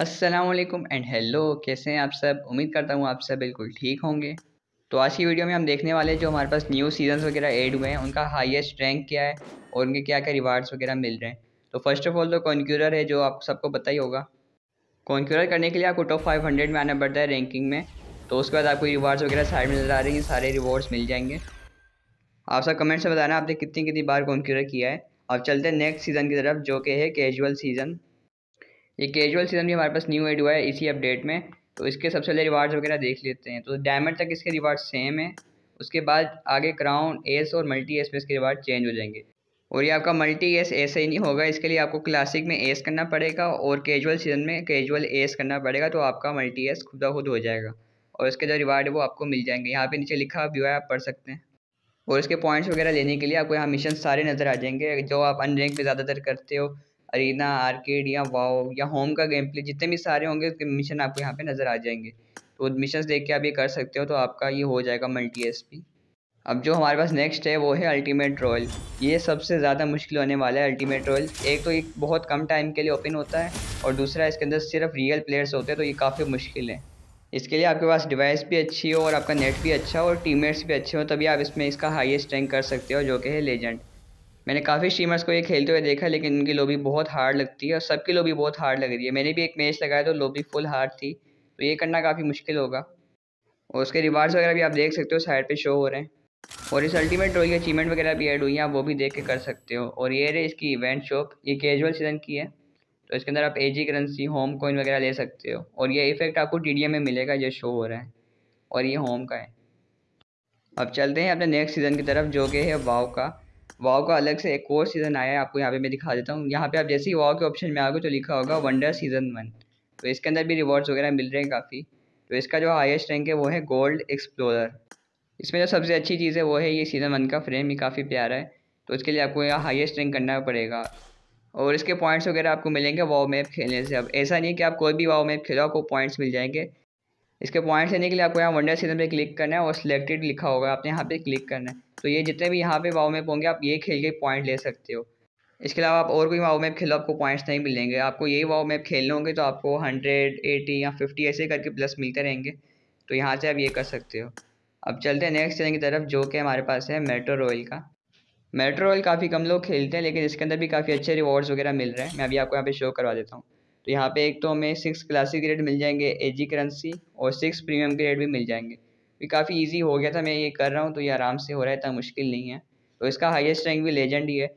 Aslam and hello कैसे हैं आप सब उम्मीद करता हूँ आप सब बिल्कुल ठीक होंगे तो आज की वीडियो में हम देखने वाले जो हमारे पास न्यू सीजन्स वगैरह ऐड हुए हैं उनका हाईएस्ट रैंक क्या है और उनके क्या क्या रिवार्ड्स वगैरह मिल रहे हैं तो फर्स्ट ऑफ ऑल तो कॉन्क्यूलर है जो आप सबको पता ही होगा कॉन्क्यूलर करने के लिए आपको टॉप फाइव हंड्रेड में आना पड़ता है रैंकिंग में तो उसके बाद आपको रिवार्ड्स वगैरह साइड में नज़र आ रही हैं सारे रिवॉर्ड्स मिल जाएंगे आप सब कमेंट्स से बताना आपने कितनी कितनी बार कॉन्क्यूलर किया है अब चलते हैं नेक्स्ट सीज़न की तरफ जो कि है कैजुअल सीज़न ये कैजुअल सीजन भी हमारे पास न्यू एड हुआ है इसी अपडेट में तो इसके सबसे पहले रिवार्ड्स वगैरह देख लेते हैं तो डायमंड तक इसके रिवार्ड सेम है उसके बाद आगे क्राउन एस और मल्टी एस में इसके रिवार्ड चेंज हो जाएंगे और ये आपका मल्टी एस ऐसे ही नहीं होगा इसके लिए आपको क्लासिक में एस करना पड़ेगा और कैजुअल सीजन में कैजुअल एस करना पड़ेगा तो आपका मल्टी एस खुद खुद हो जाएगा और इसके जो रिवार्ड है वो आपको मिल जाएंगे यहाँ पे नीचे लिखा भी है आप पढ़ सकते हैं और इसके पॉइंट्स वगैरह लेने के लिए आपको यहाँ मिशन सारे नज़र आ जाएंगे जो आप अन पर ज़्यादातर करते हो अरीना आर्केड या वाओ या होम का गेम प्ले जितने भी सारे होंगे उसके मिशन आपको यहाँ पे नज़र आ जाएंगे तो मिशन देख के आप ये कर सकते हो तो आपका ये हो जाएगा मल्टी एस पी अब जो हमारे पास नेक्स्ट है वो है अल्टीमेट रॉयल ये सबसे ज़्यादा मुश्किल होने वाला है अल्टीमेट रॉयल एक तो एक बहुत कम टाइम के लिए ओपन होता है और दूसरा इसके अंदर सिर्फ रियल प्लेयर्स होते हैं तो ये काफ़ी मुश्किल है इसके लिए आपके पास डिवाइस भी अच्छी हो और आपका नेट भी अच्छा हो और टीममेट्स भी अच्छे हो तभी आप इसमें इसका हाईएस्ट रैंक कर सकते हो जो कि है लेजेंड मैंने काफ़ी स्ट्रीमर्स को ये खेलते हुए देखा लेकिन उनकी लोबी बहुत हार्ड लगती है और सबकी लोबी बहुत हार्ड लग रही है मैंने भी एक मैच लगाया तो लोबी फुल हार्ड थी तो ये करना काफ़ी मुश्किल होगा और उसके रिवार्ड्स वगैरह भी आप देख सकते हो साइड पे शो हो रहे हैं और इस अल्टीमेट ड्रॉ की अचीवमेंट वगैरह भी ऐड हुई है आप वो भी देख के कर सकते हो और ये रहे इसकी इवेंट शॉप ये कैजुअल सीजन की है तो इसके अंदर आप एजी करेंसी होम कोइन वगैरह ले सकते हो और ये इफेक्ट आपको टी में मिलेगा जो शो हो रहा है और ये होम का है अब चलते हैं अपने नेक्स्ट सीज़न की तरफ जो कि है वाव का वाओ का अलग से एक और सीज़न आया है आपको यहाँ पे मैं दिखा देता हूँ यहाँ पे आप जैसे ही वाओ के ऑप्शन में आओगे तो लिखा होगा वंडर सीज़न वन तो इसके अंदर भी रिवॉर्ड्स वगैरह मिल रहे हैं काफ़ी तो इसका जो हाइस्ट रैंक है वो है गोल्ड एक्सप्लोरर इसमें जो सबसे अच्छी चीज़ है वो है ये सीज़न वन का फ्रेम ही काफ़ी प्यारा है तो उसके लिए आपको यहाँ हाइस्ट रैंक करना पड़ेगा और इसके पॉइंट्स वगैरह आपको मिलेंगे वाओ मैप खेलने से अब ऐसा नहीं है कि आप कोई भी वाओ मैप खेलो आपको पॉइंट्स मिल जाएंगे इसके पॉइंट्स लेने के लिए आपको यहाँ वंडर सीजन पे क्लिक करना है और सिलेक्टेड लिखा होगा आपने यहाँ पे क्लिक करना है तो ये जितने भी यहाँ पे वाव मैप होंगे आप ये खेल के पॉइंट ले सकते हो इसके अलावा आप और कोई वाओ मैप खेलो आपको पॉइंट्स नहीं मिलेंगे आपको यही वाव मैप खेलने होंगे तो आपको हंड्रेड एटी या फिफ्टी ऐसे करके प्लस मिलते रहेंगे तो यहाँ से आप ये कर सकते हो अब चलते हैं नेक्स्ट चैनल की तरफ जो कि हमारे पास है मेट्रो रॉयल का मेट्रो रॉयल काफ़ी कम लोग खेलते हैं लेकिन इसके अंदर भी काफ़ी अच्छे रिवॉर्ड्स वगैरह मिल रहे हैं मैं अभी आपको यहाँ पे शो करवा देता हूँ तो यहाँ पे एक तो हमें सिक्स क्लासिक ग्रेड मिल जाएंगे एजी करेंसी और सिक्स प्रीमियम ग्रेड भी मिल जाएंगे ये काफ़ी ईजी हो गया था मैं ये कर रहा हूँ तो ये आराम से हो रहा है इतना मुश्किल नहीं है तो इसका हाईएस्ट रैंक भी लेजेंड ही है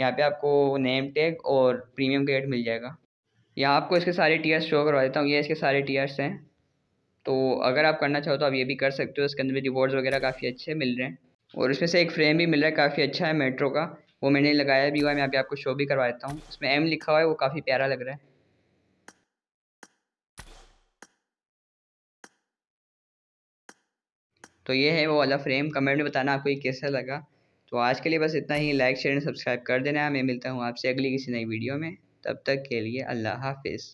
यहाँ पे आपको नेम टैग और प्रीमियम ग्रेड मिल जाएगा यहाँ आपको इसके सारे टीयर्स शो करवा देता हूँ ये इसके सारे टीयर्स हैं तो अगर आप करना चाहो तो आप ये भी कर सकते हो इसके अंदर भी रिवॉर्ड्स वगैरह काफ़ी अच्छे मिल रहे हैं और इसमें से एक फ्रेम भी मिल रहा है काफ़ी अच्छा है मेट्रो का वो मैंने लगाया भी हुआ है मैं यहाँ पे आपको शो भी करवा देता हूँ उसमें एम लिखा हुआ है वो काफ़ी प्यारा लग रहा है तो ये है वो वाला फ्रेम कमेंट में बताना आपको ये कैसा लगा तो आज के लिए बस इतना ही लाइक शेयर एंड सब्सक्राइब कर देना मैं मिलता हूँ आपसे अगली किसी नई वीडियो में तब तक के लिए अल्लाह हाफिज़